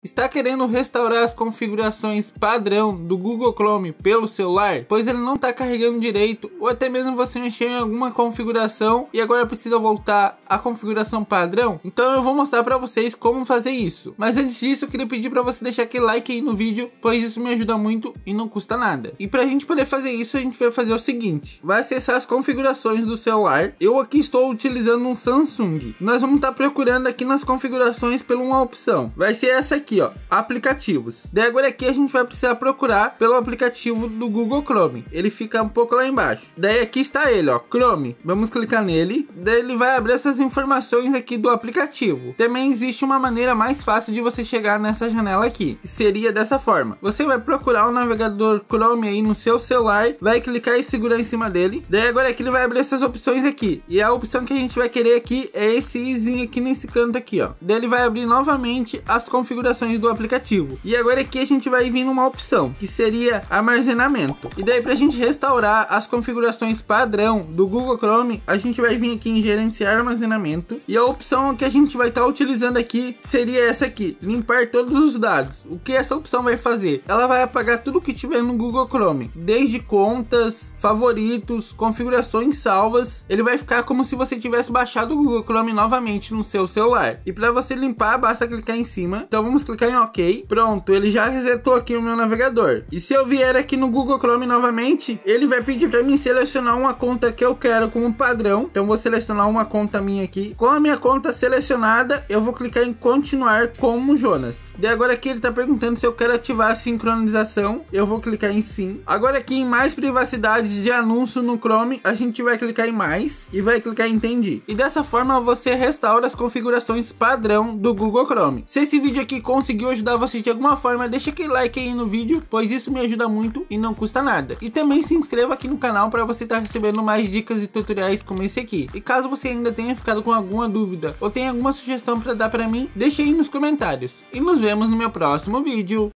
Está querendo restaurar as configurações padrão do Google Chrome pelo celular? Pois ele não está carregando direito, ou até mesmo você mexeu em alguma configuração e agora precisa voltar à configuração padrão? Então eu vou mostrar para vocês como fazer isso. Mas antes disso, eu queria pedir para você deixar aquele like aí no vídeo, pois isso me ajuda muito e não custa nada. E para a gente poder fazer isso, a gente vai fazer o seguinte. Vai acessar as configurações do celular. Eu aqui estou utilizando um Samsung. Nós vamos estar tá procurando aqui nas configurações por uma opção. Vai ser essa aqui aqui, ó, aplicativos. Daí agora aqui a gente vai precisar procurar pelo aplicativo do Google Chrome. Ele fica um pouco lá embaixo. Daí aqui está ele, ó, Chrome. Vamos clicar nele. Daí ele vai abrir essas informações aqui do aplicativo. Também existe uma maneira mais fácil de você chegar nessa janela aqui. Seria dessa forma. Você vai procurar o navegador Chrome aí no seu celular, vai clicar e segurar em cima dele. Daí agora aqui ele vai abrir essas opções aqui. E a opção que a gente vai querer aqui é esse izinho aqui nesse canto aqui, ó. Daí ele vai abrir novamente as configurações configurações do aplicativo. E agora aqui a gente vai vir numa opção, que seria armazenamento. E daí para a gente restaurar as configurações padrão do Google Chrome, a gente vai vir aqui em gerenciar armazenamento. E a opção que a gente vai estar tá utilizando aqui seria essa aqui, limpar todos os dados. O que essa opção vai fazer? Ela vai apagar tudo que tiver no Google Chrome, desde contas, favoritos, configurações salvas. Ele vai ficar como se você tivesse baixado o Google Chrome novamente no seu celular. E para você limpar, basta clicar em cima. Então vamos clicar em OK. Pronto, ele já resetou aqui o meu navegador. E se eu vier aqui no Google Chrome novamente, ele vai pedir para mim selecionar uma conta que eu quero como padrão. Então vou selecionar uma conta minha aqui. Com a minha conta selecionada, eu vou clicar em continuar como Jonas. De agora aqui ele está perguntando se eu quero ativar a sincronização. Eu vou clicar em sim. Agora aqui em mais privacidade de anúncio no Chrome, a gente vai clicar em mais e vai clicar em entendi. E dessa forma você restaura as configurações padrão do Google Chrome. Se esse vídeo aqui com conseguiu ajudar vocês de alguma forma, deixa aquele like aí no vídeo, pois isso me ajuda muito e não custa nada. E também se inscreva aqui no canal para você estar tá recebendo mais dicas e tutoriais como esse aqui. E caso você ainda tenha ficado com alguma dúvida ou tenha alguma sugestão para dar para mim, deixa aí nos comentários. E nos vemos no meu próximo vídeo.